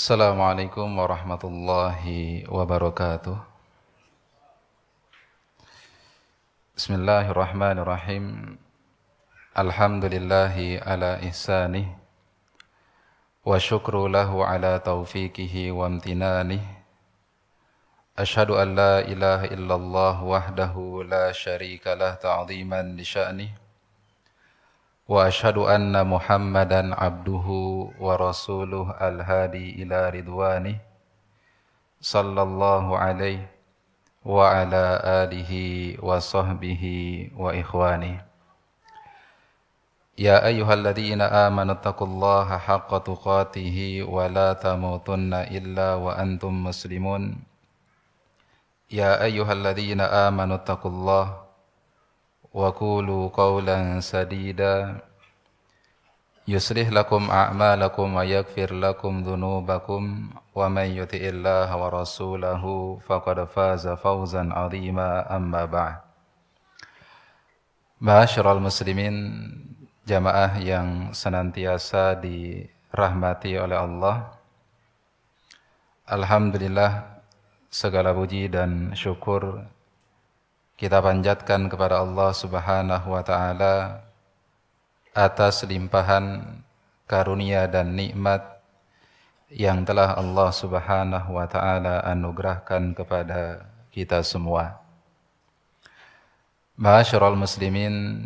Assalamualaikum warahmatullahi wabarakatuh. Bismillahirrahmanirrahim. Alhamdulillahi ala ihsanih wa syukru lahu ala taufiqihi wa amtinanih. Ashhadu an la ilaha illallah wahdahu la syarika lah ta'ziman li sya'nih. واشهد ان محمدا عبده ورسوله الهادي الى رضوانه صلى الله عليه وعلى اله وصحبه واخوانه يا ايها الذين امنوا اتقوا الله حق تقاته ولا تموتن الا وانتم مسلمون يا ايها الذين امنوا اتقوا الله وقولوا قولا سديدا يصلح لكم أعمالكم ويغفر لكم ذنوبكم ومن يطع الله ورسوله فقد فاز فوزا عظيما أما بعد Masyarul muslimin jamaah yang senantiasa dirahmati oleh Allah Alhamdulillah segala puji dan syukur kita panjatkan kepada Allah Subhanahu wa taala atas limpahan karunia dan nikmat yang telah Allah Subhanahu wa taala anugerahkan kepada kita semua. Ma'asyiral muslimin,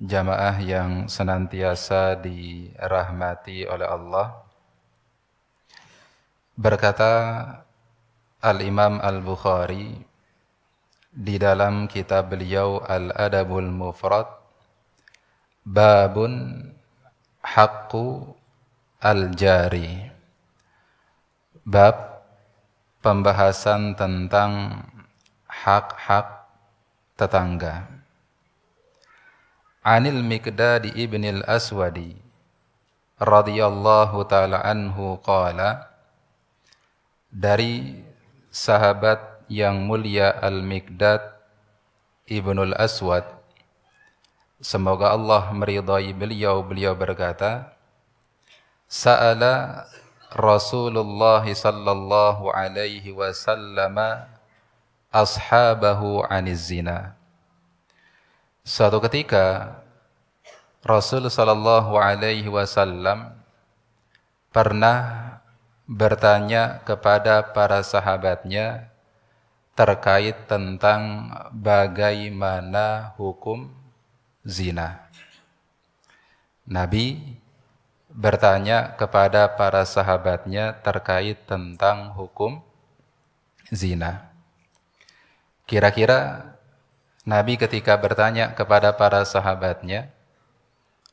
jamaah yang senantiasa dirahmati oleh Allah. Berkata Al-Imam Al-Bukhari di dalam kitab beliau Al-Adabul Mufrad Babun Haqqu Al-Jari Bab Pembahasan tentang Hak-hak Tetangga Anil Miqdadi Ibnil Aswadi radhiyallahu taala anhu qala dari sahabat yang mulia Al-Miqdad Ibnul Aswad Semoga Allah meridhai beliau. Beliau berkata, Sa'ala Rasulullah sallallahu alaihi wasallam ashabahu aniz zina. Suatu ketika Rasul sallallahu alaihi wasallam pernah bertanya kepada para sahabatnya terkait tentang bagaimana hukum zina. Nabi bertanya kepada para sahabatnya terkait tentang hukum zina. Kira-kira Nabi ketika bertanya kepada para sahabatnya,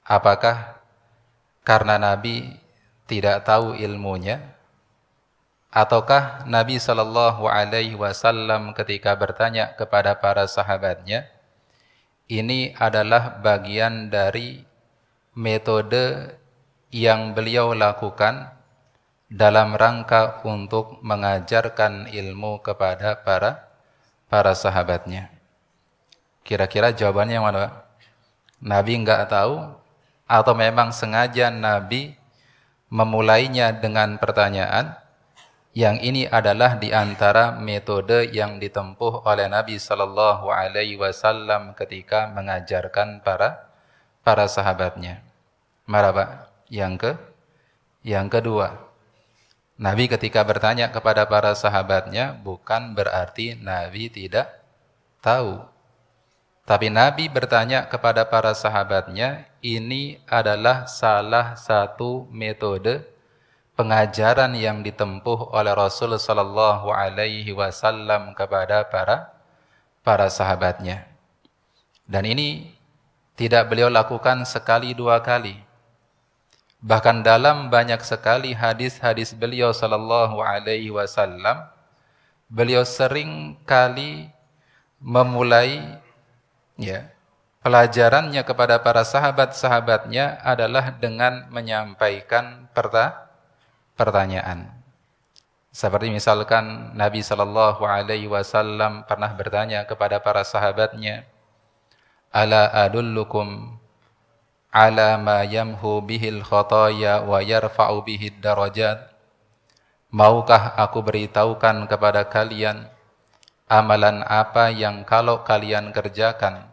apakah karena Nabi tidak tahu ilmunya ataukah Nabi Shallallahu alaihi wasallam ketika bertanya kepada para sahabatnya ini adalah bagian dari metode yang beliau lakukan dalam rangka untuk mengajarkan ilmu kepada para para sahabatnya. Kira-kira jawabannya yang mana, Pak? Nabi nggak tahu atau memang sengaja Nabi memulainya dengan pertanyaan yang ini adalah di antara metode yang ditempuh oleh Nabi Shallallahu Alaihi Wasallam ketika mengajarkan para para sahabatnya. Maraba yang ke yang kedua. Nabi ketika bertanya kepada para sahabatnya bukan berarti Nabi tidak tahu. Tapi Nabi bertanya kepada para sahabatnya, ini adalah salah satu metode pengajaran yang ditempuh oleh Rasul sallallahu alaihi wasallam kepada para para sahabatnya. Dan ini tidak beliau lakukan sekali dua kali. Bahkan dalam banyak sekali hadis-hadis beliau sallallahu alaihi wasallam beliau sering kali memulai ya pelajarannya kepada para sahabat-sahabatnya adalah dengan menyampaikan pertanyaan pertanyaan. Seperti misalkan Nabi Shallallahu Alaihi Wasallam pernah bertanya kepada para sahabatnya, "Ala adullukum ala ma yamhu bihil khotaya wa yarfa'u bihid darajat?" Maukah aku beritahukan kepada kalian amalan apa yang kalau kalian kerjakan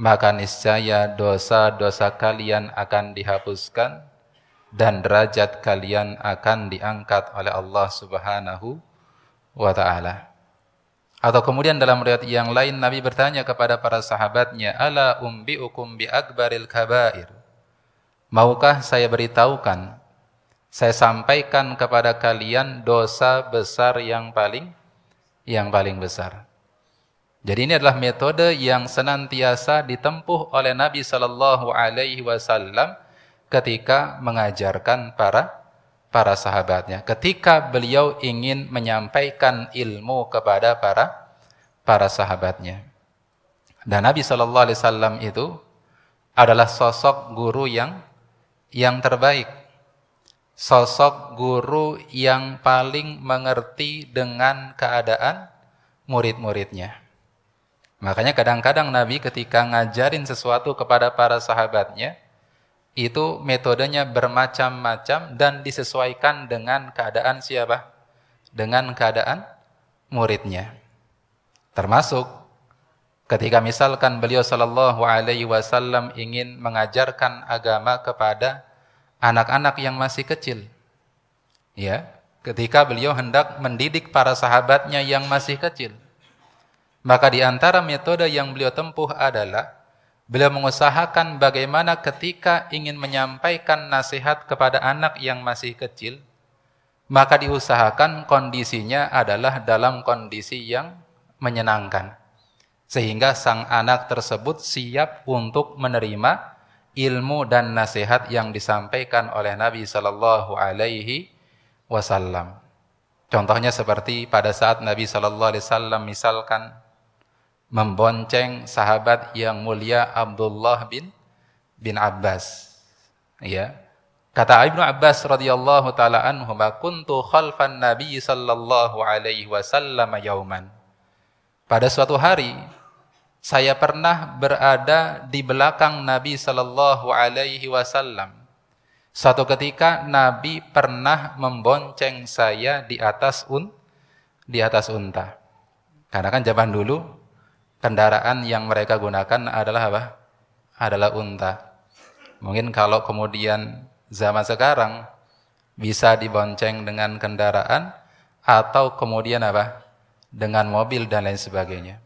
maka niscaya dosa-dosa kalian akan dihapuskan dan derajat kalian akan diangkat oleh Allah Subhanahu wa taala. Atau kemudian dalam riwayat yang lain Nabi bertanya kepada para sahabatnya, "Ala umbiukum bi akbaril kabair?" Maukah saya beritahukan, saya sampaikan kepada kalian dosa besar yang paling yang paling besar. Jadi ini adalah metode yang senantiasa ditempuh oleh Nabi Shallallahu Alaihi Wasallam ketika mengajarkan para para sahabatnya. Ketika beliau ingin menyampaikan ilmu kepada para para sahabatnya. Dan Nabi Shallallahu Alaihi Wasallam itu adalah sosok guru yang yang terbaik, sosok guru yang paling mengerti dengan keadaan murid-muridnya. Makanya kadang-kadang Nabi ketika ngajarin sesuatu kepada para sahabatnya, itu metodenya bermacam-macam dan disesuaikan dengan keadaan siapa? Dengan keadaan muridnya. Termasuk ketika misalkan beliau sallallahu alaihi wasallam ingin mengajarkan agama kepada anak-anak yang masih kecil. Ya, ketika beliau hendak mendidik para sahabatnya yang masih kecil. Maka di antara metode yang beliau tempuh adalah Beliau mengusahakan bagaimana ketika ingin menyampaikan nasihat kepada anak yang masih kecil, maka diusahakan kondisinya adalah dalam kondisi yang menyenangkan. Sehingga sang anak tersebut siap untuk menerima ilmu dan nasihat yang disampaikan oleh Nabi Shallallahu Alaihi Wasallam. Contohnya seperti pada saat Nabi Shallallahu Alaihi Wasallam misalkan membonceng sahabat yang mulia Abdullah bin bin Abbas. Ya. Kata Ibnu Abbas radhiyallahu taala anhu, "Kuntu khalfan Nabi sallallahu alaihi wasallam yauman." Pada suatu hari saya pernah berada di belakang Nabi sallallahu alaihi wasallam. Suatu ketika Nabi pernah membonceng saya di atas un di atas unta. Karena kan zaman dulu kendaraan yang mereka gunakan adalah apa? Adalah unta. Mungkin kalau kemudian zaman sekarang bisa dibonceng dengan kendaraan atau kemudian apa? dengan mobil dan lain sebagainya.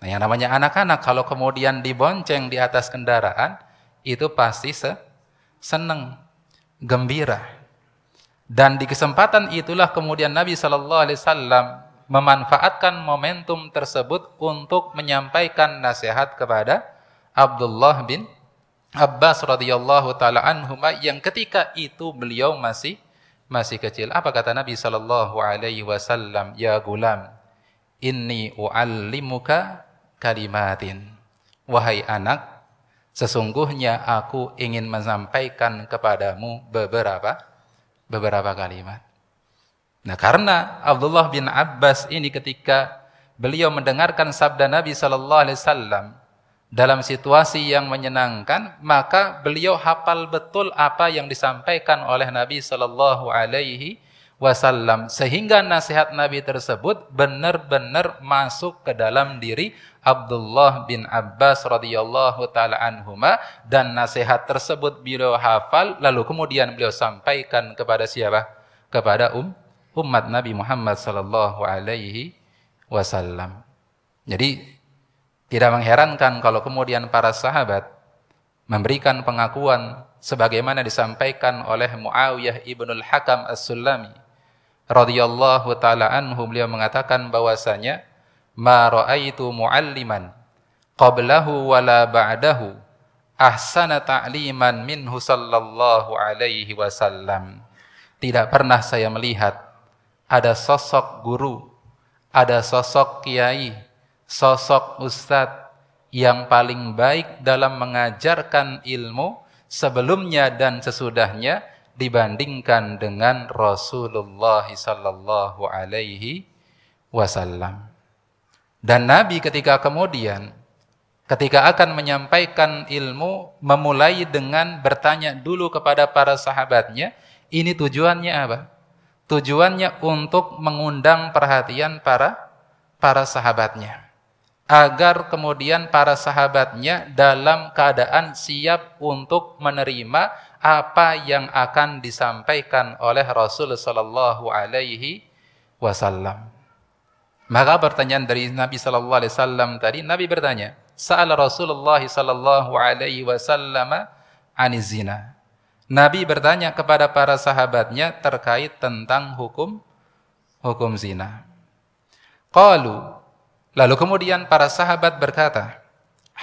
Nah, yang namanya anak-anak kalau kemudian dibonceng di atas kendaraan itu pasti se seneng, gembira. Dan di kesempatan itulah kemudian Nabi Shallallahu alaihi wasallam memanfaatkan momentum tersebut untuk menyampaikan nasihat kepada Abdullah bin Abbas radhiyallahu taala anhu yang ketika itu beliau masih masih kecil. Apa kata Nabi sallallahu alaihi wasallam, "Ya gulam, inni uallimuka kalimatin." Wahai anak, sesungguhnya aku ingin menyampaikan kepadamu beberapa beberapa kalimat. Nah karena Abdullah bin Abbas ini ketika beliau mendengarkan sabda Nabi Sallallahu Alaihi Wasallam dalam situasi yang menyenangkan, maka beliau hafal betul apa yang disampaikan oleh Nabi Sallallahu Alaihi Wasallam sehingga nasihat Nabi tersebut benar-benar masuk ke dalam diri Abdullah bin Abbas radhiyallahu taala anhuma dan nasihat tersebut beliau hafal lalu kemudian beliau sampaikan kepada siapa? Kepada um umat Nabi Muhammad sallallahu alaihi wasallam. Jadi tidak mengherankan kalau kemudian para sahabat memberikan pengakuan sebagaimana disampaikan oleh Muawiyah ibnul Hakam As-Sulami radhiyallahu taala anhu beliau mengatakan bahwasanya ma raaitu mualliman qablahu wala ba'dahu ahsana ta'liman minhu sallallahu alaihi wasallam tidak pernah saya melihat ada sosok guru, ada sosok kiai, sosok ustadz yang paling baik dalam mengajarkan ilmu sebelumnya dan sesudahnya dibandingkan dengan Rasulullah sallallahu alaihi wasallam. Dan Nabi ketika kemudian ketika akan menyampaikan ilmu memulai dengan bertanya dulu kepada para sahabatnya, ini tujuannya apa? Tujuannya untuk mengundang perhatian para para sahabatnya. Agar kemudian para sahabatnya dalam keadaan siap untuk menerima apa yang akan disampaikan oleh Rasul sallallahu alaihi wasallam. Maka pertanyaan dari Nabi sallallahu alaihi wasallam tadi, Nabi bertanya, "Sa'al Rasulullah sallallahu alaihi wasallam anizina." Nabi bertanya kepada para sahabatnya terkait tentang hukum hukum zina. Qalu lalu kemudian para sahabat berkata,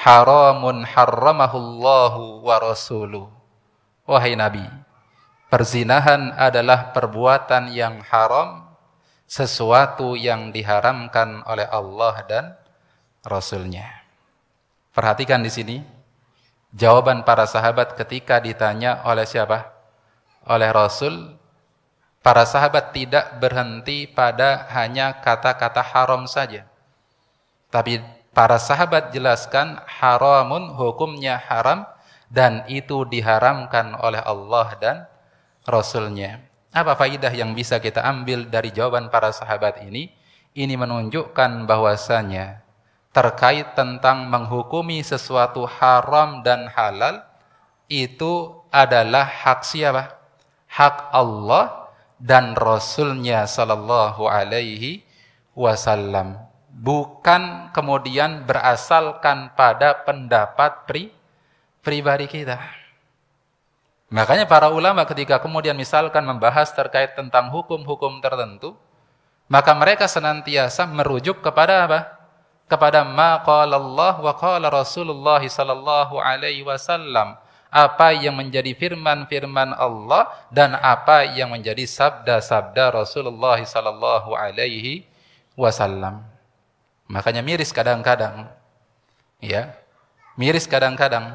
haramun harramahullahu wa rasulu. Wahai Nabi, perzinahan adalah perbuatan yang haram, sesuatu yang diharamkan oleh Allah dan Rasulnya. Perhatikan di sini Jawaban para sahabat ketika ditanya oleh siapa? Oleh Rasul, para sahabat tidak berhenti pada hanya kata-kata haram saja. Tapi para sahabat jelaskan haramun hukumnya haram dan itu diharamkan oleh Allah dan Rasulnya. Apa faidah yang bisa kita ambil dari jawaban para sahabat ini? Ini menunjukkan bahwasanya terkait tentang menghukumi sesuatu haram dan halal itu adalah hak siapa? Hak Allah dan Rasulnya Sallallahu Alaihi Wasallam. Bukan kemudian berasalkan pada pendapat pri, pribadi kita. Makanya para ulama ketika kemudian misalkan membahas terkait tentang hukum-hukum tertentu, maka mereka senantiasa merujuk kepada apa? kepada ma qala Allah wa qala Rasulullah sallallahu alaihi wasallam apa yang menjadi firman-firman Allah dan apa yang menjadi sabda-sabda Rasulullah sallallahu alaihi wasallam. Makanya miris kadang-kadang. Ya. Miris kadang-kadang.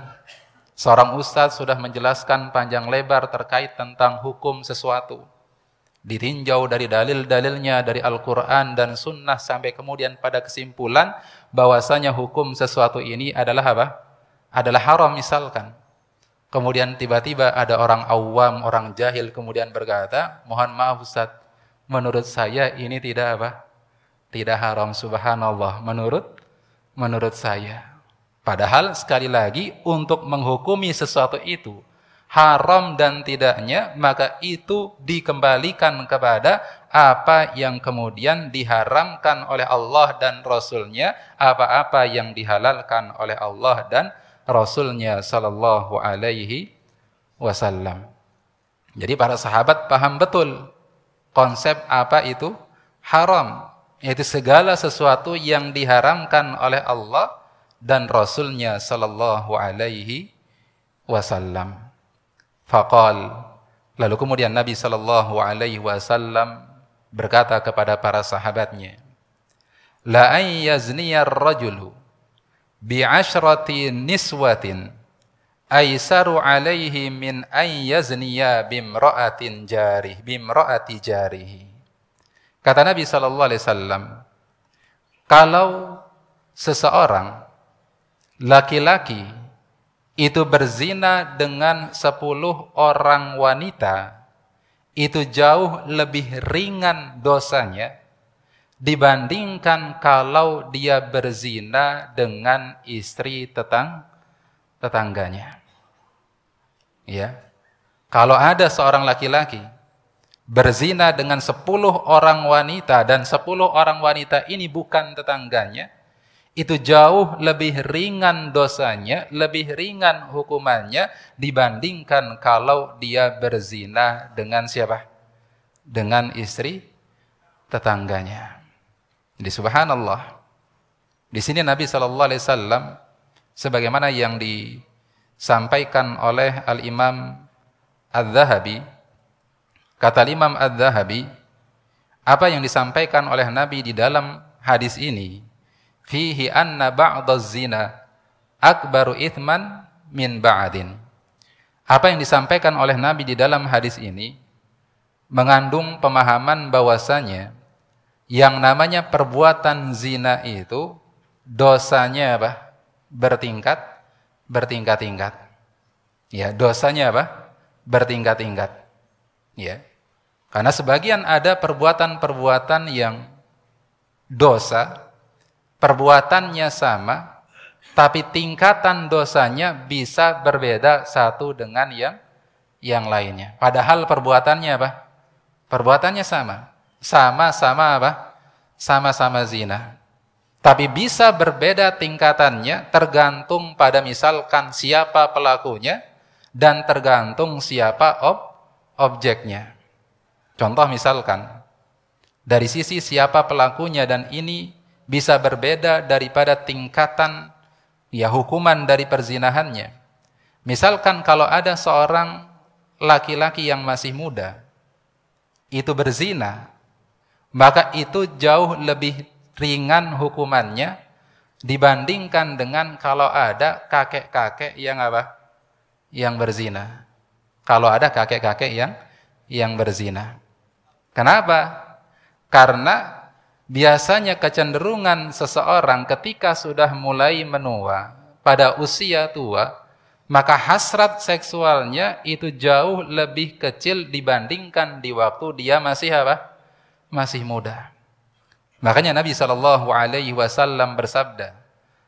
Seorang ustadz sudah menjelaskan panjang lebar terkait tentang hukum sesuatu ditinjau dari dalil-dalilnya dari Al-Qur'an dan sunnah sampai kemudian pada kesimpulan bahwasanya hukum sesuatu ini adalah apa? adalah haram misalkan. Kemudian tiba-tiba ada orang awam, orang jahil kemudian berkata, "Mohon maaf Ustaz, menurut saya ini tidak apa? tidak haram subhanallah menurut menurut saya." Padahal sekali lagi untuk menghukumi sesuatu itu haram dan tidaknya, maka itu dikembalikan kepada apa yang kemudian diharamkan oleh Allah dan Rasulnya, apa-apa yang dihalalkan oleh Allah dan Rasulnya Sallallahu Alaihi Wasallam. Jadi para sahabat paham betul konsep apa itu haram, yaitu segala sesuatu yang diharamkan oleh Allah dan Rasulnya Sallallahu Alaihi Wasallam. Faqal. Lalu kemudian Nabi Shallallahu Alaihi Wasallam berkata kepada para sahabatnya, La an yazniyar rajulu bi ashrati niswatin aisaru alaihi min an yazniya bimra'atin jarih bimra'ati jarihi. Kata Nabi Shallallahu Alaihi Wasallam, kalau seseorang laki-laki itu berzina dengan sepuluh orang wanita, itu jauh lebih ringan dosanya dibandingkan kalau dia berzina dengan istri tetang tetangganya. Ya. Kalau ada seorang laki-laki berzina dengan sepuluh orang wanita dan sepuluh orang wanita ini bukan tetangganya, itu jauh lebih ringan dosanya, lebih ringan hukumannya dibandingkan kalau dia berzina dengan siapa? Dengan istri tetangganya. Jadi subhanallah. Di sini Nabi sallallahu alaihi wasallam sebagaimana yang disampaikan oleh Al-Imam Az-Zahabi kata Imam Az-Zahabi apa yang disampaikan oleh Nabi di dalam hadis ini fihi anna ba'daz zina akbaru ithman min ba'din. Apa yang disampaikan oleh Nabi di dalam hadis ini mengandung pemahaman bahwasanya yang namanya perbuatan zina itu dosanya apa? bertingkat bertingkat-tingkat. Ya, dosanya apa? bertingkat-tingkat. Ya. Karena sebagian ada perbuatan-perbuatan yang dosa perbuatannya sama, tapi tingkatan dosanya bisa berbeda satu dengan yang yang lainnya. Padahal perbuatannya apa? Perbuatannya sama. Sama-sama apa? Sama-sama zina. Tapi bisa berbeda tingkatannya tergantung pada misalkan siapa pelakunya dan tergantung siapa ob objeknya. Contoh misalkan, dari sisi siapa pelakunya dan ini bisa berbeda daripada tingkatan ya hukuman dari perzinahannya. Misalkan kalau ada seorang laki-laki yang masih muda itu berzina, maka itu jauh lebih ringan hukumannya dibandingkan dengan kalau ada kakek-kakek yang apa? yang berzina. Kalau ada kakek-kakek yang yang berzina. Kenapa? Karena Biasanya kecenderungan seseorang ketika sudah mulai menua, pada usia tua, maka hasrat seksualnya itu jauh lebih kecil dibandingkan di waktu dia masih apa? Masih muda. Makanya Nabi Shallallahu alaihi wasallam bersabda,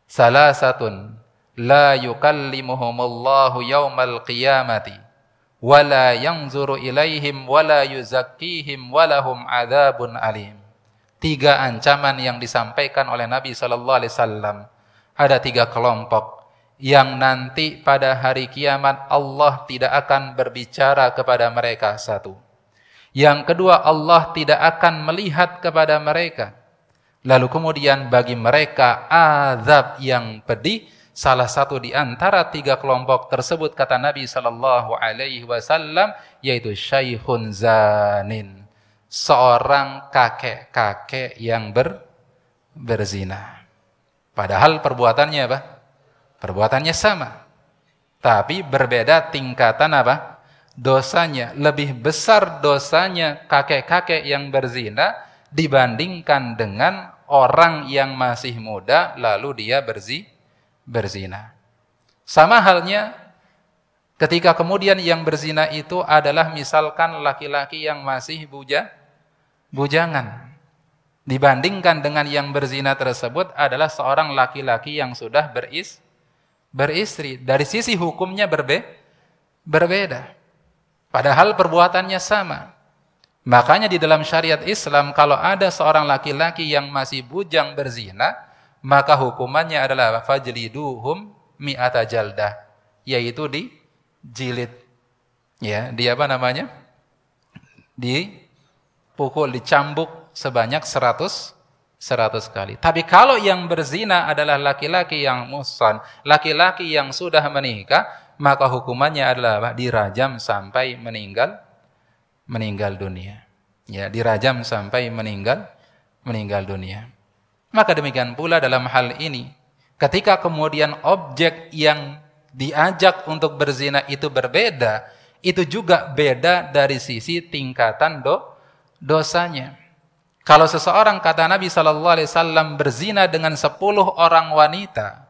satu, la yukallimuhumullahu yaumal qiyamati wa la yanzuru ilaihim wa yuzakkihim wa adzabun alim." tiga ancaman yang disampaikan oleh Nabi Shallallahu Alaihi Wasallam. Ada tiga kelompok yang nanti pada hari kiamat Allah tidak akan berbicara kepada mereka satu. Yang kedua Allah tidak akan melihat kepada mereka. Lalu kemudian bagi mereka azab yang pedih. Salah satu di antara tiga kelompok tersebut kata Nabi Shallallahu Alaihi Wasallam yaitu syaikhun zanin seorang kakek-kakek yang ber, berzina. Padahal perbuatannya apa? Perbuatannya sama. Tapi berbeda tingkatan apa? Dosanya. Lebih besar dosanya kakek-kakek yang berzina dibandingkan dengan orang yang masih muda lalu dia berzi, berzina. Sama halnya ketika kemudian yang berzina itu adalah misalkan laki-laki yang masih buja, bujangan. Dibandingkan dengan yang berzina tersebut adalah seorang laki-laki yang sudah beris beristri. Dari sisi hukumnya berbe berbeda. Padahal perbuatannya sama. Makanya di dalam syariat Islam kalau ada seorang laki-laki yang masih bujang berzina, maka hukumannya adalah fajliduhum mi'ata jaldah, yaitu di jilid. Ya, di apa namanya? Di pukul dicambuk sebanyak 100 100 kali. Tapi kalau yang berzina adalah laki-laki yang musan, laki-laki yang sudah menikah, maka hukumannya adalah dirajam sampai meninggal meninggal dunia. Ya, dirajam sampai meninggal meninggal dunia. Maka demikian pula dalam hal ini, ketika kemudian objek yang diajak untuk berzina itu berbeda, itu juga beda dari sisi tingkatan do dosanya. Kalau seseorang kata Nabi Shallallahu Alaihi Wasallam berzina dengan sepuluh orang wanita,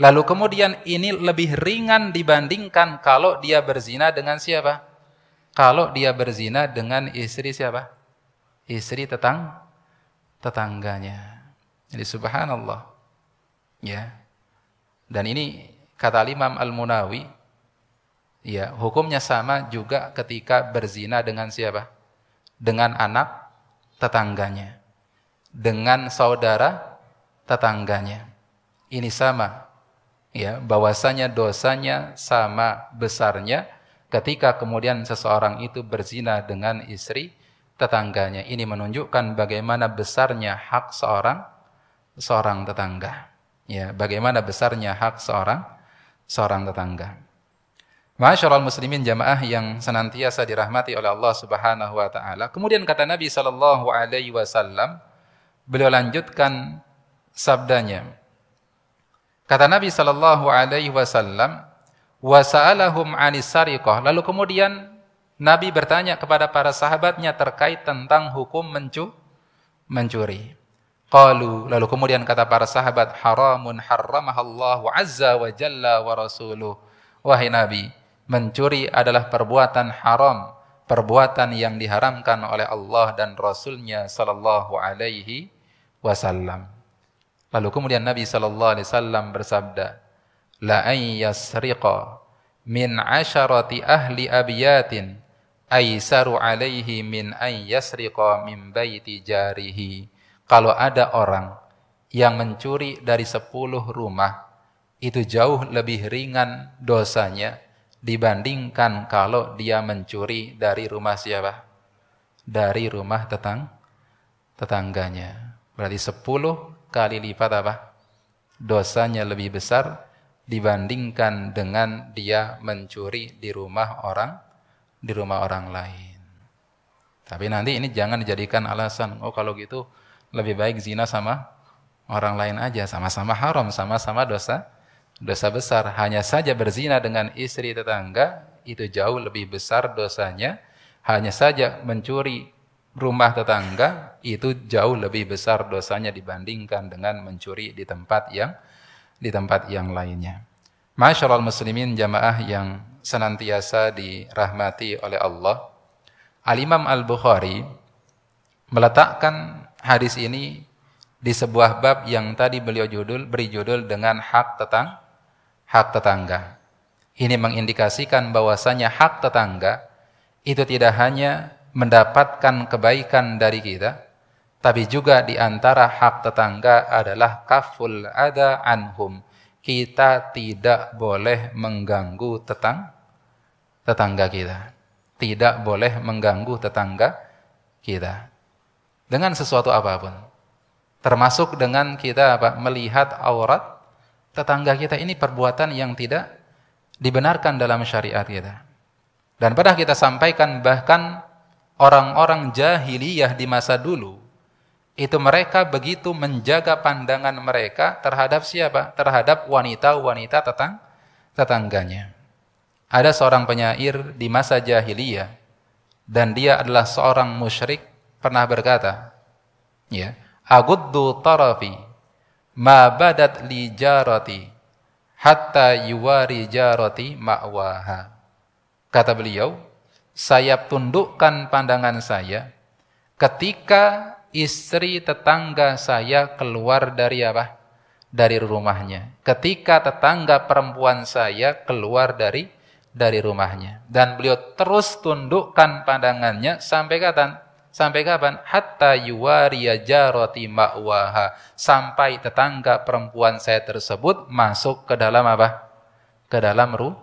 lalu kemudian ini lebih ringan dibandingkan kalau dia berzina dengan siapa? Kalau dia berzina dengan istri siapa? Istri tetang tetangganya. Jadi subhanallah. Ya. Dan ini kata Imam Al-Munawi, ya, hukumnya sama juga ketika berzina dengan siapa? dengan anak tetangganya, dengan saudara tetangganya. Ini sama, ya bahwasanya dosanya sama besarnya ketika kemudian seseorang itu berzina dengan istri tetangganya. Ini menunjukkan bagaimana besarnya hak seorang seorang tetangga. Ya, bagaimana besarnya hak seorang seorang tetangga. Masyarul muslimin jamaah yang senantiasa dirahmati oleh Allah Subhanahu wa taala. Kemudian kata Nabi sallallahu alaihi wasallam, beliau lanjutkan sabdanya. Kata Nabi sallallahu alaihi wasallam, "Wa sa'alahum Lalu kemudian Nabi bertanya kepada para sahabatnya terkait tentang hukum mencu mencuri. Qalu, lalu kemudian kata para sahabat, "Haramun harramahallahu 'azza wa jalla wa rasuluh." Wahai Nabi, Mencuri adalah perbuatan haram, perbuatan yang diharamkan oleh Allah dan Rasulnya sallallahu alaihi wasallam. Lalu kemudian Nabi sallallahu alaihi wasallam bersabda, "La an yasriqa min asharati ahli abiyatin aisaru alaihi min an yasriqa min baiti jarihi." Kalau ada orang yang mencuri dari sepuluh rumah, itu jauh lebih ringan dosanya dibandingkan kalau dia mencuri dari rumah siapa? Dari rumah tetang tetangganya. Berarti 10 kali lipat apa? Dosanya lebih besar dibandingkan dengan dia mencuri di rumah orang di rumah orang lain. Tapi nanti ini jangan dijadikan alasan, oh kalau gitu lebih baik zina sama orang lain aja, sama-sama haram, sama-sama dosa dosa besar. Hanya saja berzina dengan istri tetangga itu jauh lebih besar dosanya. Hanya saja mencuri rumah tetangga itu jauh lebih besar dosanya dibandingkan dengan mencuri di tempat yang di tempat yang lainnya. Masyarul muslimin jamaah yang senantiasa dirahmati oleh Allah. Alimam Al-Bukhari meletakkan hadis ini di sebuah bab yang tadi beliau judul beri judul dengan hak tetang hak tetangga. Ini mengindikasikan bahwasanya hak tetangga itu tidak hanya mendapatkan kebaikan dari kita, tapi juga di antara hak tetangga adalah kaful ada anhum. Kita tidak boleh mengganggu tetang tetangga kita. Tidak boleh mengganggu tetangga kita. Dengan sesuatu apapun. Termasuk dengan kita apa? melihat aurat tetangga kita ini perbuatan yang tidak dibenarkan dalam syariat kita. Dan pernah kita sampaikan bahkan orang-orang jahiliyah di masa dulu itu mereka begitu menjaga pandangan mereka terhadap siapa? Terhadap wanita-wanita tetang tetangganya. Ada seorang penyair di masa jahiliyah dan dia adalah seorang musyrik pernah berkata, ya, aguddu tarafi ma badat li jarati hatta yuwari jarati ma'waha. Kata beliau, saya tundukkan pandangan saya ketika istri tetangga saya keluar dari apa? Dari rumahnya. Ketika tetangga perempuan saya keluar dari dari rumahnya. Dan beliau terus tundukkan pandangannya sampai kata. Sampai kapan? Hatta yuwariya jarati ma'waha. Sampai tetangga perempuan saya tersebut masuk ke dalam apa? Ke dalam ru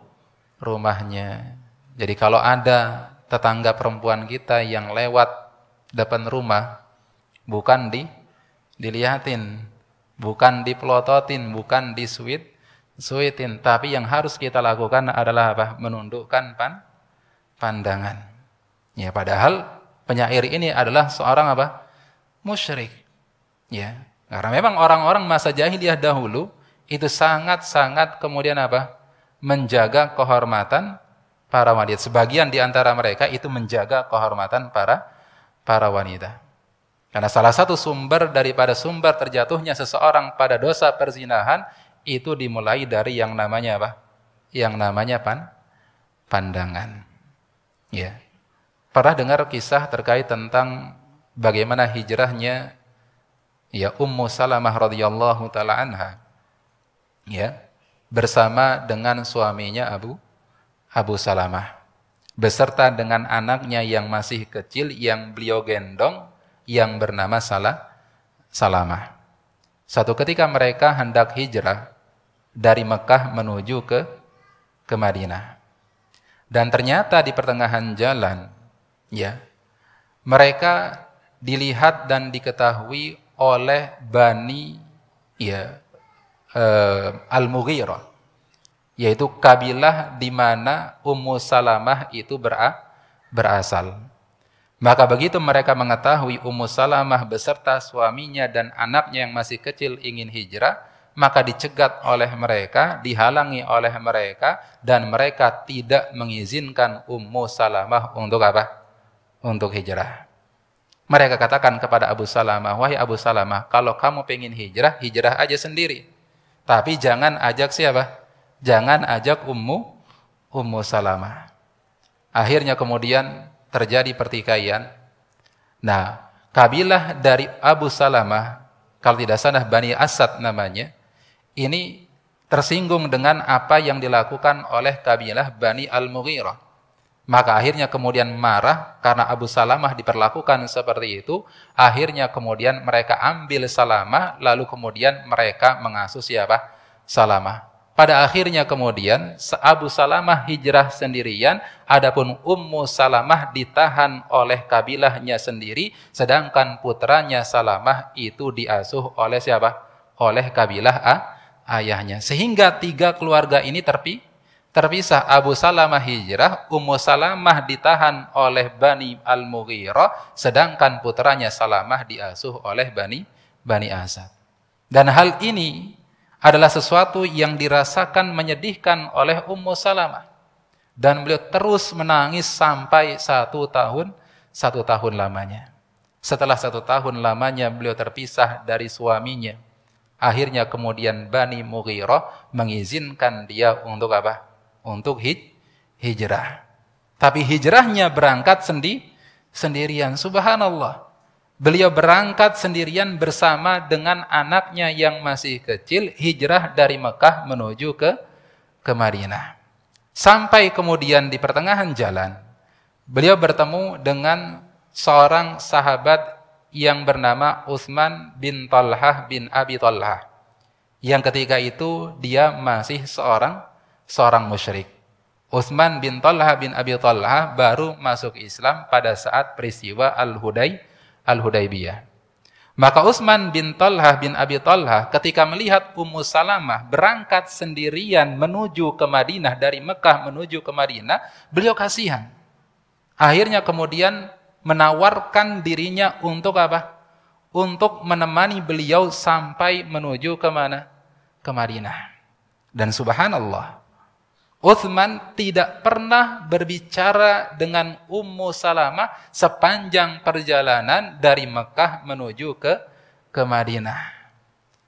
rumahnya. Jadi kalau ada tetangga perempuan kita yang lewat depan rumah, bukan di dilihatin, bukan dipelototin, bukan disuit, suitin. Tapi yang harus kita lakukan adalah apa? Menundukkan pan, pandangan. Ya padahal penyair ini adalah seorang apa? musyrik. Ya, karena memang orang-orang masa jahiliyah dahulu itu sangat-sangat kemudian apa? menjaga kehormatan para wanita. Sebagian di antara mereka itu menjaga kehormatan para para wanita. Karena salah satu sumber daripada sumber terjatuhnya seseorang pada dosa perzinahan itu dimulai dari yang namanya apa? Yang namanya pan pandangan. Ya. Pernah dengar kisah terkait tentang bagaimana hijrahnya ya Ummu Salamah radhiyallahu taala anha. Ya, bersama dengan suaminya Abu Abu Salamah beserta dengan anaknya yang masih kecil yang beliau gendong yang bernama Salah Salamah. Satu ketika mereka hendak hijrah dari Mekah menuju ke ke Madinah. Dan ternyata di pertengahan jalan ya mereka dilihat dan diketahui oleh bani ya eh, al-Mughirah yaitu kabilah di mana Ummu Salamah itu bera, berasal. Maka begitu mereka mengetahui Ummu Salamah beserta suaminya dan anaknya yang masih kecil ingin hijrah, maka dicegat oleh mereka, dihalangi oleh mereka dan mereka tidak mengizinkan Ummu Salamah untuk apa? untuk hijrah. Mereka katakan kepada Abu Salamah, wahai Abu Salamah, kalau kamu pengen hijrah, hijrah aja sendiri. Tapi jangan ajak siapa? Jangan ajak Ummu Ummu Salamah. Akhirnya kemudian terjadi pertikaian. Nah, kabilah dari Abu Salamah, kalau tidak salah Bani Asad namanya, ini tersinggung dengan apa yang dilakukan oleh kabilah Bani Al-Mughirah. Maka akhirnya kemudian marah karena Abu Salamah diperlakukan seperti itu. Akhirnya kemudian mereka ambil Salamah lalu kemudian mereka mengasuh siapa? Salamah. Pada akhirnya kemudian Abu Salamah hijrah sendirian, adapun Ummu Salamah ditahan oleh kabilahnya sendiri, sedangkan putranya Salamah itu diasuh oleh siapa? Oleh kabilah A, ah, ayahnya. Sehingga tiga keluarga ini terpisah terpisah Abu Salamah hijrah, Ummu Salamah ditahan oleh Bani Al-Mughirah, sedangkan putranya Salamah diasuh oleh Bani Bani Asad. Dan hal ini adalah sesuatu yang dirasakan menyedihkan oleh Ummu Salamah. Dan beliau terus menangis sampai satu tahun, satu tahun lamanya. Setelah satu tahun lamanya beliau terpisah dari suaminya. Akhirnya kemudian Bani Mughirah mengizinkan dia untuk apa? untuk hij hijrah. Tapi hijrahnya berangkat sendi sendirian. Subhanallah. Beliau berangkat sendirian bersama dengan anaknya yang masih kecil hijrah dari Mekah menuju ke ke Madinah. Sampai kemudian di pertengahan jalan beliau bertemu dengan seorang sahabat yang bernama Utsman bin Talhah bin Abi Talhah. Yang ketika itu dia masih seorang seorang musyrik. Utsman bin Talha bin Abi Talha baru masuk Islam pada saat peristiwa Al-Huday Al-Hudaybiyah. Maka Utsman bin Talha bin Abi Talha ketika melihat Ummu Salamah berangkat sendirian menuju ke Madinah dari Mekah menuju ke Madinah, beliau kasihan. Akhirnya kemudian menawarkan dirinya untuk apa? Untuk menemani beliau sampai menuju ke mana? Ke Madinah. Dan subhanallah, Uthman tidak pernah berbicara dengan Ummu Salamah sepanjang perjalanan dari Mekah menuju ke ke Madinah.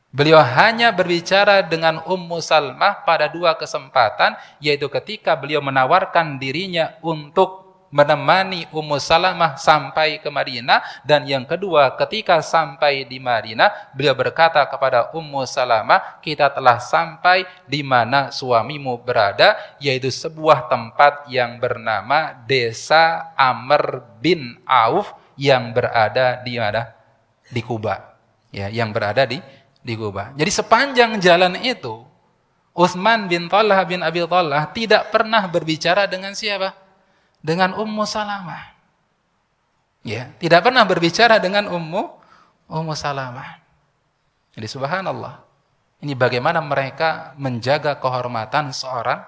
Beliau hanya berbicara dengan Ummu Salamah pada dua kesempatan, yaitu ketika beliau menawarkan dirinya untuk menemani Ummu Salamah sampai ke Madinah dan yang kedua ketika sampai di Madinah beliau berkata kepada Ummu Salamah kita telah sampai di mana suamimu berada yaitu sebuah tempat yang bernama desa Amr bin Auf yang berada di mana di Kuba ya yang berada di di Kuba jadi sepanjang jalan itu Utsman bin Talha bin Abi Talha tidak pernah berbicara dengan siapa dengan Ummu Salamah. Ya, tidak pernah berbicara dengan Ummu Ummu Salamah. Jadi subhanallah. Ini bagaimana mereka menjaga kehormatan seorang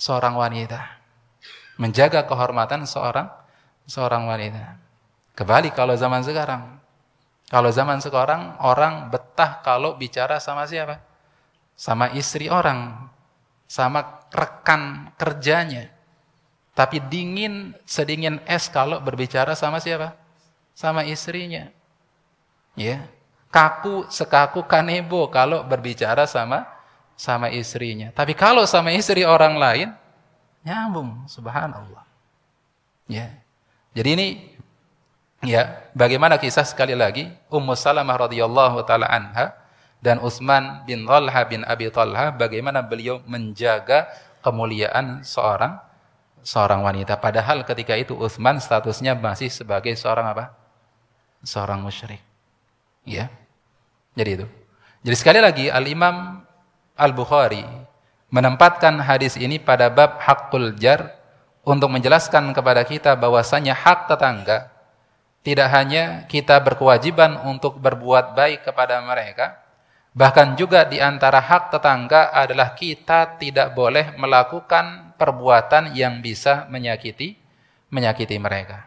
seorang wanita. Menjaga kehormatan seorang seorang wanita. Kebalik kalau zaman sekarang. Kalau zaman sekarang orang betah kalau bicara sama siapa? Sama istri orang, sama rekan kerjanya. Tapi dingin sedingin es kalau berbicara sama siapa? Sama istrinya. Ya. Kaku sekaku kanebo kalau berbicara sama sama istrinya. Tapi kalau sama istri orang lain nyambung, subhanallah. Ya. Jadi ini ya, bagaimana kisah sekali lagi Ummu Salamah radhiyallahu taala anha dan Utsman bin Talha bin Abi Talha bagaimana beliau menjaga kemuliaan seorang seorang wanita. Padahal ketika itu Uthman statusnya masih sebagai seorang apa? Seorang musyrik. Ya. Jadi itu. Jadi sekali lagi Al-Imam Al-Bukhari menempatkan hadis ini pada bab hakul jar untuk menjelaskan kepada kita bahwasanya hak tetangga tidak hanya kita berkewajiban untuk berbuat baik kepada mereka, Bahkan juga di antara hak tetangga adalah kita tidak boleh melakukan perbuatan yang bisa menyakiti menyakiti mereka.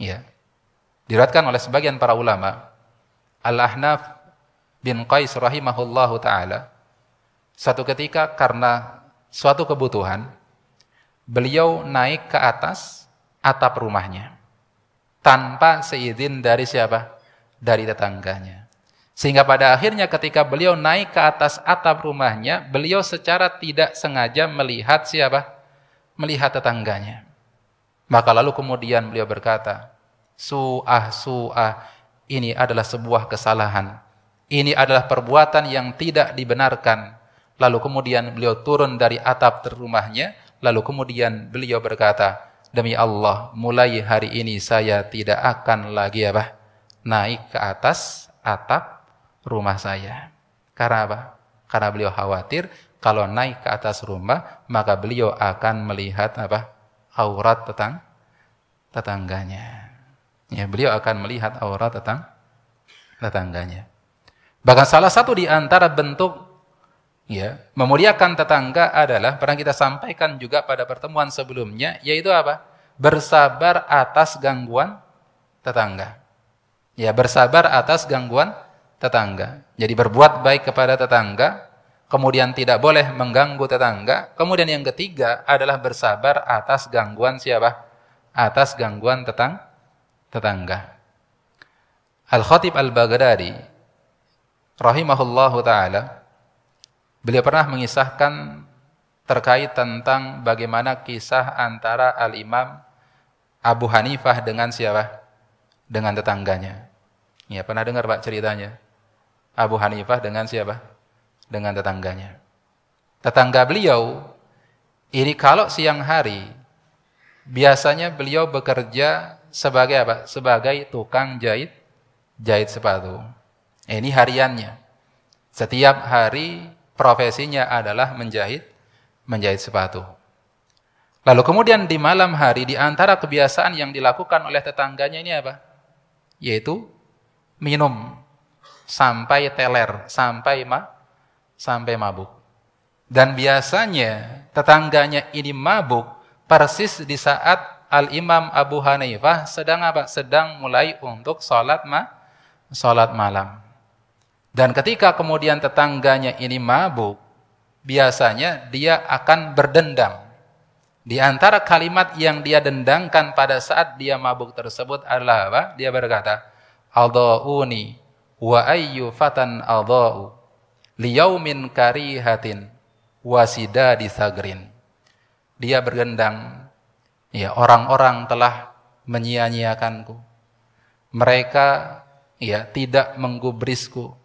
Ya. Diratkan oleh sebagian para ulama, Al-Ahnaf bin Qais rahimahullahu taala suatu ketika karena suatu kebutuhan beliau naik ke atas atap rumahnya tanpa seizin dari siapa? Dari tetangganya. Sehingga pada akhirnya ketika beliau naik ke atas atap rumahnya, beliau secara tidak sengaja melihat siapa? Melihat tetangganya. Maka lalu kemudian beliau berkata, su'ah su'ah, ini adalah sebuah kesalahan. Ini adalah perbuatan yang tidak dibenarkan. Lalu kemudian beliau turun dari atap rumahnya, lalu kemudian beliau berkata, demi Allah, mulai hari ini saya tidak akan lagi apa? Naik ke atas atap rumah saya. Karena apa? Karena beliau khawatir kalau naik ke atas rumah maka beliau akan melihat apa? aurat tetang tetangganya. Ya, beliau akan melihat aurat tetang tetangganya. Bahkan salah satu di antara bentuk ya, memuliakan tetangga adalah pernah kita sampaikan juga pada pertemuan sebelumnya yaitu apa? bersabar atas gangguan tetangga. Ya, bersabar atas gangguan tetangga. Jadi berbuat baik kepada tetangga, kemudian tidak boleh mengganggu tetangga, kemudian yang ketiga adalah bersabar atas gangguan siapa? Atas gangguan tetang tetangga. Al-Khatib Al-Baghdadi rahimahullahu taala beliau pernah mengisahkan terkait tentang bagaimana kisah antara Al-Imam Abu Hanifah dengan siapa? Dengan tetangganya. Ya, pernah dengar Pak ceritanya? Abu Hanifah dengan siapa? Dengan tetangganya. Tetangga beliau ini kalau siang hari biasanya beliau bekerja sebagai apa? Sebagai tukang jahit jahit sepatu. Ini hariannya. Setiap hari profesinya adalah menjahit menjahit sepatu. Lalu kemudian di malam hari di antara kebiasaan yang dilakukan oleh tetangganya ini apa? Yaitu minum sampai teler, sampai ma sampai mabuk. Dan biasanya tetangganya ini mabuk persis di saat Al-Imam Abu Hanifah sedang apa? Sedang mulai untuk sholat ma sholat malam. Dan ketika kemudian tetangganya ini mabuk, biasanya dia akan berdendam. Di antara kalimat yang dia dendangkan pada saat dia mabuk tersebut adalah apa? Dia berkata, Aldo uni wa ayyu fatan adha'u liyaumin karihatin wasida disagrin. Dia bergendang, ya orang-orang telah menyia-nyiakanku. Mereka ya tidak menggubrisku.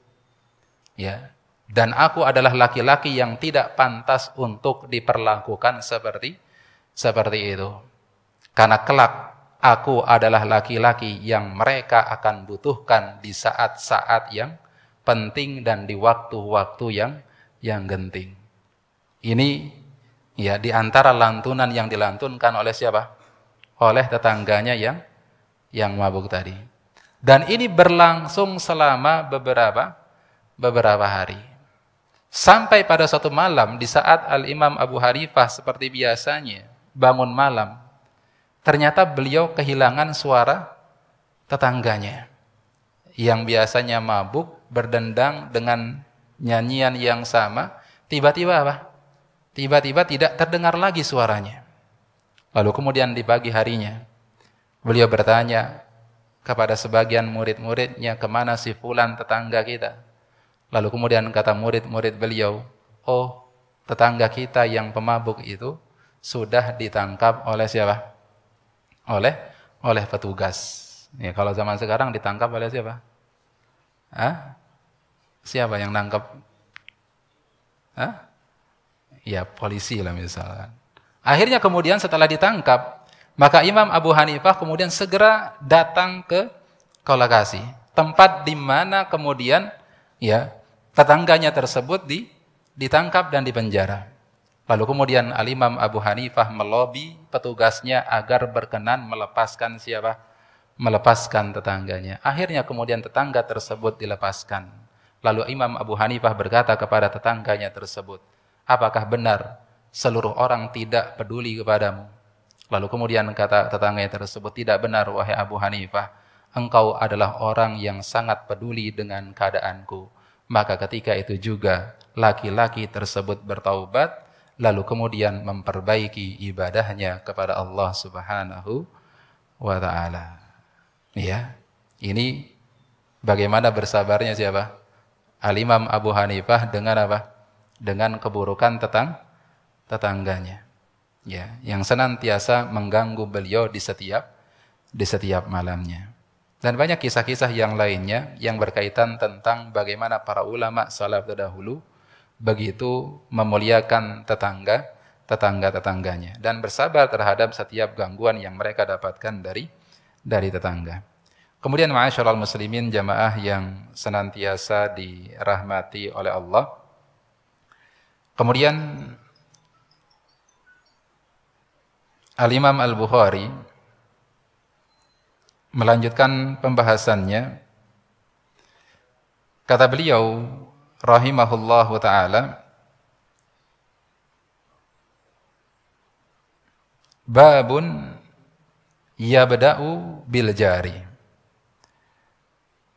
Ya, dan aku adalah laki-laki yang tidak pantas untuk diperlakukan seperti seperti itu. Karena kelak Aku adalah laki-laki yang mereka akan butuhkan di saat-saat yang penting dan di waktu-waktu yang yang genting. Ini ya di antara lantunan yang dilantunkan oleh siapa? Oleh tetangganya yang yang mabuk tadi. Dan ini berlangsung selama beberapa beberapa hari. Sampai pada suatu malam di saat Al-Imam Abu Harifah seperti biasanya bangun malam Ternyata beliau kehilangan suara tetangganya yang biasanya mabuk berdendang dengan nyanyian yang sama, tiba-tiba apa? Tiba-tiba tidak terdengar lagi suaranya. Lalu kemudian di pagi harinya, beliau bertanya kepada sebagian murid-muridnya, kemana si fulan tetangga kita? Lalu kemudian kata murid-murid beliau, oh tetangga kita yang pemabuk itu sudah ditangkap oleh siapa? oleh oleh petugas. Ya, kalau zaman sekarang ditangkap oleh siapa? Hah? Siapa yang nangkap? Ya polisi lah misalnya. Akhirnya kemudian setelah ditangkap, maka Imam Abu Hanifah kemudian segera datang ke Kolakasi, tempat di mana kemudian ya tetangganya tersebut di, ditangkap dan dipenjara. Lalu kemudian Al-Imam Abu Hanifah melobi petugasnya agar berkenan melepaskan siapa? Melepaskan tetangganya. Akhirnya kemudian tetangga tersebut dilepaskan. Lalu Imam Abu Hanifah berkata kepada tetangganya tersebut, apakah benar seluruh orang tidak peduli kepadamu? Lalu kemudian kata tetangganya tersebut, tidak benar wahai Abu Hanifah, engkau adalah orang yang sangat peduli dengan keadaanku. Maka ketika itu juga laki-laki tersebut bertaubat, lalu kemudian memperbaiki ibadahnya kepada Allah Subhanahu wa taala. Ya. Ini bagaimana bersabarnya siapa? Al Imam Abu Hanifah dengan apa? Dengan keburukan tetang tetangganya. Ya, yang senantiasa mengganggu beliau di setiap di setiap malamnya. Dan banyak kisah-kisah yang lainnya yang berkaitan tentang bagaimana para ulama salaf terdahulu begitu memuliakan tetangga, tetangga-tetangganya dan bersabar terhadap setiap gangguan yang mereka dapatkan dari dari tetangga. Kemudian masyarakat muslimin jamaah yang senantiasa dirahmati oleh Allah. Kemudian Al-Imam Al-Bukhari melanjutkan pembahasannya. Kata beliau, rahimahullah ta'ala babun yabda'u bil jari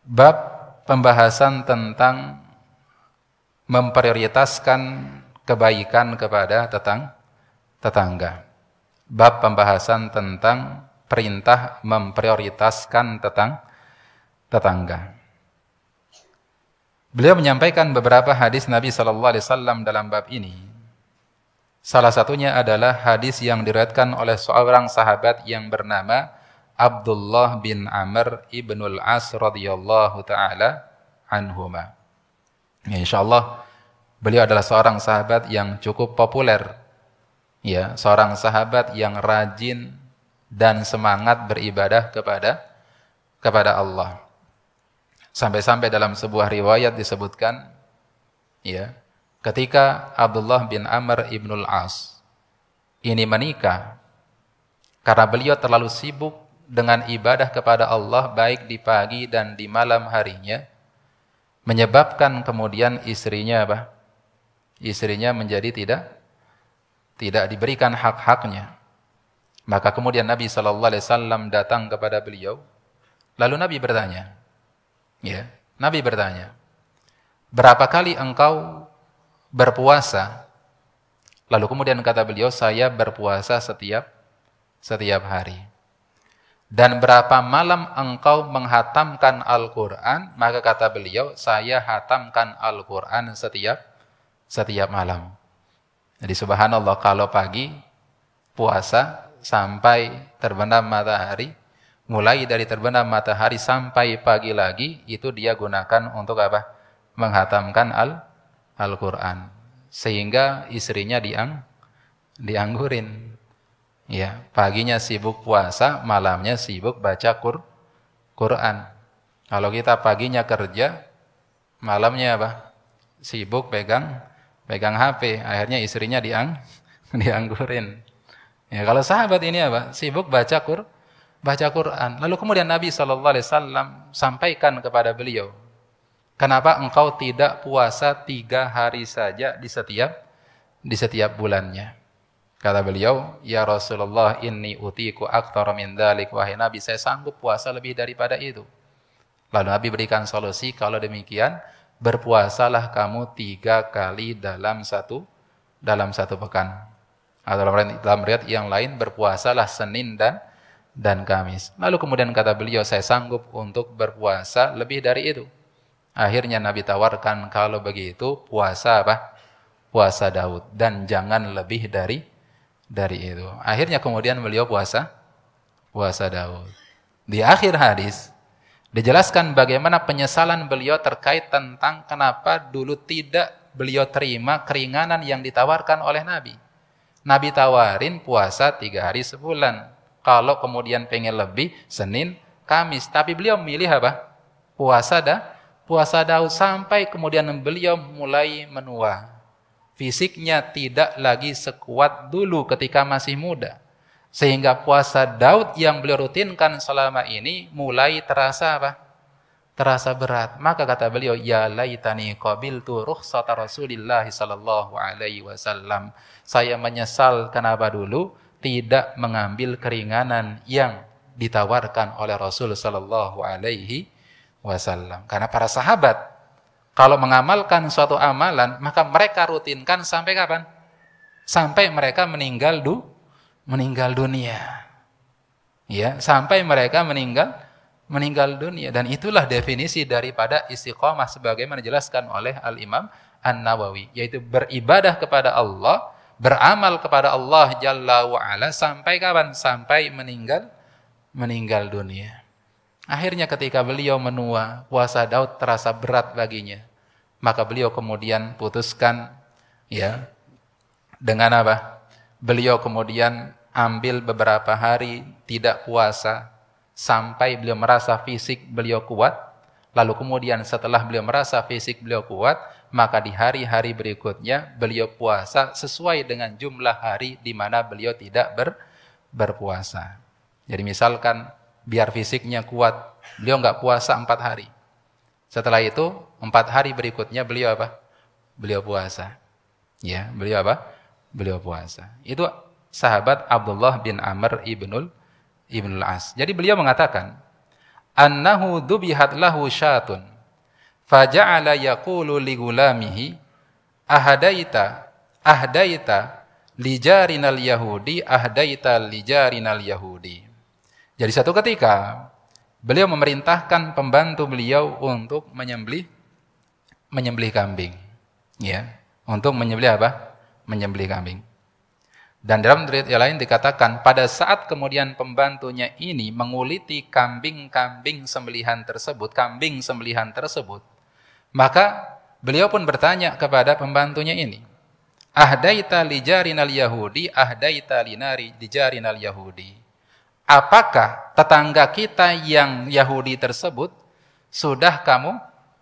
bab pembahasan tentang memprioritaskan kebaikan kepada tetang, tetangga bab pembahasan tentang perintah memprioritaskan tetang, tetangga Beliau menyampaikan beberapa hadis Nabi Shallallahu Alaihi Wasallam dalam bab ini. Salah satunya adalah hadis yang diriwayatkan oleh seorang sahabat yang bernama Abdullah bin Amr ibnul As radhiyallahu taala anhuma. Ya, insya Allah beliau adalah seorang sahabat yang cukup populer. Ya, seorang sahabat yang rajin dan semangat beribadah kepada kepada Allah. Sampai-sampai dalam sebuah riwayat disebutkan ya, ketika Abdullah bin Amr Ibnul As ini menikah karena beliau terlalu sibuk dengan ibadah kepada Allah baik di pagi dan di malam harinya menyebabkan kemudian istrinya apa? Istrinya menjadi tidak tidak diberikan hak-haknya. Maka kemudian Nabi saw datang kepada beliau lalu Nabi bertanya, Ya, Nabi bertanya, "Berapa kali engkau berpuasa?" Lalu kemudian kata beliau, "Saya berpuasa setiap setiap hari." Dan berapa malam engkau menghatamkan Al-Qur'an? Maka kata beliau, "Saya hatamkan Al-Qur'an setiap setiap malam." Jadi subhanallah kalau pagi puasa sampai terbenam matahari mulai dari terbenam matahari sampai pagi lagi itu dia gunakan untuk apa? menghatamkan al Al-Qur'an sehingga istrinya diang dianggurin. Ya, paginya sibuk puasa, malamnya sibuk baca Qur Quran. Kalau kita paginya kerja, malamnya apa? sibuk pegang pegang HP, akhirnya istrinya diang dianggurin. Ya, kalau sahabat ini apa? sibuk baca Qur'an baca Quran. Lalu kemudian Nabi Shallallahu Alaihi Wasallam sampaikan kepada beliau, kenapa engkau tidak puasa tiga hari saja di setiap di setiap bulannya? Kata beliau, ya Rasulullah, ini utiku aktor min dalik. Wahai Nabi, saya sanggup puasa lebih daripada itu. Lalu Nabi berikan solusi, kalau demikian, berpuasalah kamu tiga kali dalam satu dalam satu pekan. Atau dalam riwayat yang lain, berpuasalah Senin dan dan Kamis. Lalu kemudian kata beliau, saya sanggup untuk berpuasa lebih dari itu. Akhirnya Nabi tawarkan kalau begitu puasa apa? Puasa Daud dan jangan lebih dari dari itu. Akhirnya kemudian beliau puasa puasa Daud. Di akhir hadis dijelaskan bagaimana penyesalan beliau terkait tentang kenapa dulu tidak beliau terima keringanan yang ditawarkan oleh Nabi. Nabi tawarin puasa tiga hari sebulan. Kalau kemudian pengen lebih, Senin, Kamis. Tapi beliau milih apa? Puasa dah. Puasa Daud sampai kemudian beliau mulai menua. Fisiknya tidak lagi sekuat dulu ketika masih muda. Sehingga puasa Daud yang beliau rutinkan selama ini mulai terasa apa? terasa berat. Maka kata beliau, ya laitani qabiltu rukhsata Rasulillah sallallahu alaihi wasallam. Saya menyesal kenapa dulu tidak mengambil keringanan yang ditawarkan oleh Rasul Shallallahu Alaihi Wasallam. Karena para sahabat kalau mengamalkan suatu amalan maka mereka rutinkan sampai kapan? Sampai mereka meninggal du meninggal dunia. Ya, sampai mereka meninggal meninggal dunia dan itulah definisi daripada istiqomah sebagaimana dijelaskan oleh Al Imam An Nawawi yaitu beribadah kepada Allah beramal kepada Allah Jalla wa'ala sampai kapan? Sampai meninggal meninggal dunia. Akhirnya ketika beliau menua, puasa Daud terasa berat baginya. Maka beliau kemudian putuskan ya dengan apa? Beliau kemudian ambil beberapa hari tidak puasa sampai beliau merasa fisik beliau kuat Lalu kemudian setelah beliau merasa fisik beliau kuat, maka di hari-hari berikutnya beliau puasa sesuai dengan jumlah hari di mana beliau tidak ber, berpuasa. Jadi misalkan biar fisiknya kuat, beliau nggak puasa empat hari. Setelah itu empat hari berikutnya beliau apa? Beliau puasa. Ya, beliau apa? Beliau puasa. Itu sahabat Abdullah bin Amr ibnul ibnul As. Jadi beliau mengatakan, annahu dhubihat lahu syatun faja'ala yaqulu li gulamihi ahadaita ahdaita li jarinal yahudi ahdaita li jarinal yahudi jadi satu ketika beliau memerintahkan pembantu beliau untuk menyembelih menyembelih kambing ya untuk menyembelih apa menyembelih kambing dan dalam riwayat yang lain dikatakan pada saat kemudian pembantunya ini menguliti kambing-kambing sembelihan tersebut, kambing sembelihan tersebut, maka beliau pun bertanya kepada pembantunya ini, "Ahdaita li jarinal Yahudi, ahdaita li nari di jarinal Yahudi." Apakah tetangga kita yang Yahudi tersebut sudah kamu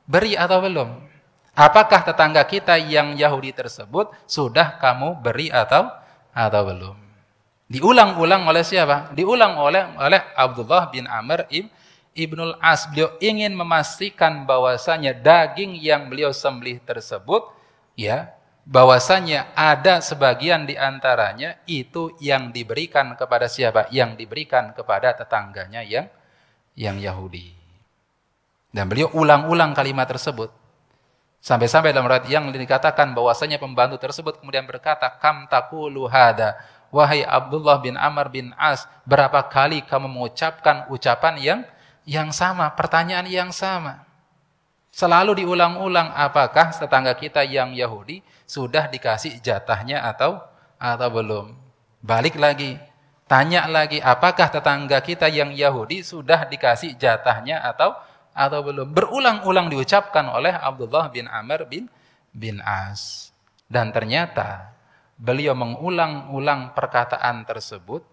beri atau belum? Apakah tetangga kita yang Yahudi tersebut sudah kamu beri atau belum? atau belum? Diulang-ulang oleh siapa? Diulang oleh oleh Abdullah bin Amr ibn Ibnul As. Beliau ingin memastikan bahwasanya daging yang beliau sembelih tersebut ya, bahwasanya ada sebagian di antaranya itu yang diberikan kepada siapa? Yang diberikan kepada tetangganya yang yang Yahudi. Dan beliau ulang-ulang kalimat tersebut. Sampai-sampai dalam riwayat yang dikatakan bahwasanya pembantu tersebut kemudian berkata, "Kam taqulu hada?" Wahai Abdullah bin Amr bin As, berapa kali kamu mengucapkan ucapan yang yang sama, pertanyaan yang sama. Selalu diulang-ulang apakah tetangga kita yang Yahudi sudah dikasih jatahnya atau atau belum. Balik lagi, tanya lagi apakah tetangga kita yang Yahudi sudah dikasih jatahnya atau atau belum? Berulang-ulang diucapkan oleh Abdullah bin Amr bin bin As. Dan ternyata beliau mengulang-ulang perkataan tersebut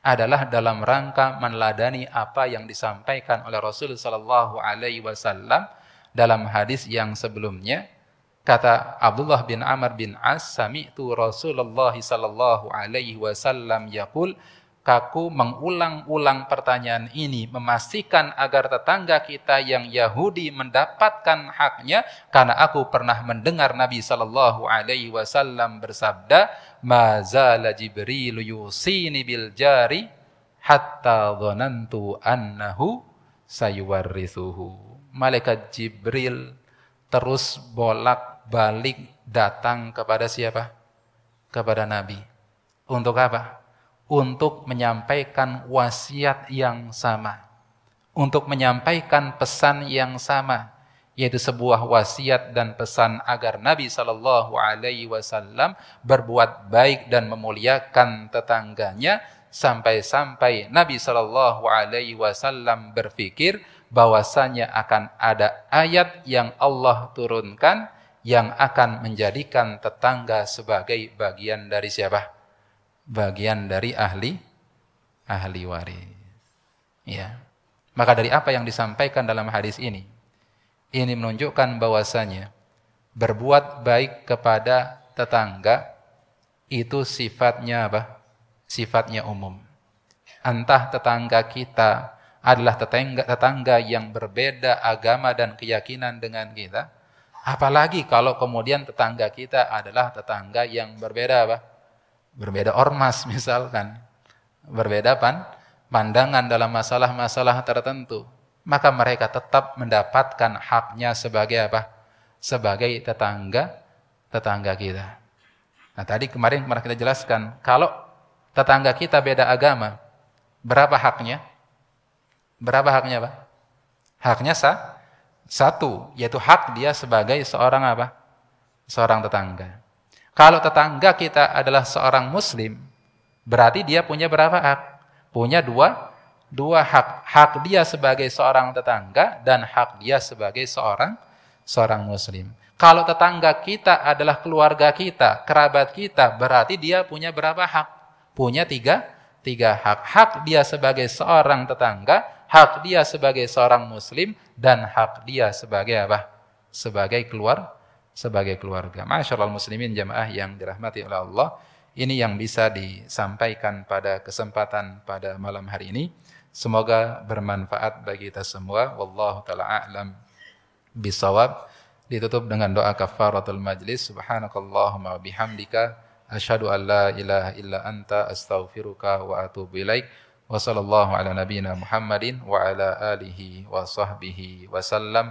adalah dalam rangka meneladani apa yang disampaikan oleh Rasul Shallallahu Alaihi Wasallam dalam hadis yang sebelumnya kata Abdullah bin Amr bin As sami itu Rasulullah sallallahu alaihi wasallam yaqul kaku mengulang-ulang pertanyaan ini, memastikan agar tetangga kita yang Yahudi mendapatkan haknya, karena aku pernah mendengar Nabi Shallallahu Alaihi Wasallam bersabda, "Mazala Jibril yusini bil jari hatta dhanantu annahu sayuwarrithuhu." Malaikat Jibril terus bolak-balik datang kepada siapa? Kepada Nabi. Untuk apa? untuk menyampaikan wasiat yang sama, untuk menyampaikan pesan yang sama, yaitu sebuah wasiat dan pesan agar Nabi Shallallahu Alaihi Wasallam berbuat baik dan memuliakan tetangganya sampai-sampai Nabi Shallallahu Alaihi Wasallam berpikir bahwasanya akan ada ayat yang Allah turunkan yang akan menjadikan tetangga sebagai bagian dari siapa? bagian dari ahli ahli waris. Ya. Maka dari apa yang disampaikan dalam hadis ini, ini menunjukkan bahwasanya berbuat baik kepada tetangga itu sifatnya apa? Sifatnya umum. Entah tetangga kita adalah tetangga tetangga yang berbeda agama dan keyakinan dengan kita, apalagi kalau kemudian tetangga kita adalah tetangga yang berbeda apa? berbeda ormas misalkan, berbeda pan, pandangan dalam masalah-masalah tertentu, maka mereka tetap mendapatkan haknya sebagai apa? Sebagai tetangga tetangga kita. Nah, tadi kemarin pernah kita jelaskan, kalau tetangga kita beda agama, berapa haknya? Berapa haknya, Pak? Haknya sah? satu, yaitu hak dia sebagai seorang apa? Seorang tetangga. Kalau tetangga kita adalah seorang muslim, berarti dia punya berapa hak? Punya dua dua hak. Hak dia sebagai seorang tetangga dan hak dia sebagai seorang seorang muslim. Kalau tetangga kita adalah keluarga kita, kerabat kita, berarti dia punya berapa hak? Punya tiga, tiga hak. Hak dia sebagai seorang tetangga, hak dia sebagai seorang muslim, dan hak dia sebagai apa? Sebagai keluar, sebagai keluarga. Masyarul muslimin jamaah yang dirahmati oleh Allah, ini yang bisa disampaikan pada kesempatan pada malam hari ini. Semoga bermanfaat bagi kita semua. Wallahu taala a'lam bisawab. Ditutup dengan doa kafaratul majlis. Subhanakallahumma bihamdika asyhadu an la ilaha illa anta astaghfiruka wa atubu ilaik. Wa ala nabiyyina Muhammadin wa ala alihi wa sahbihi wa sallam.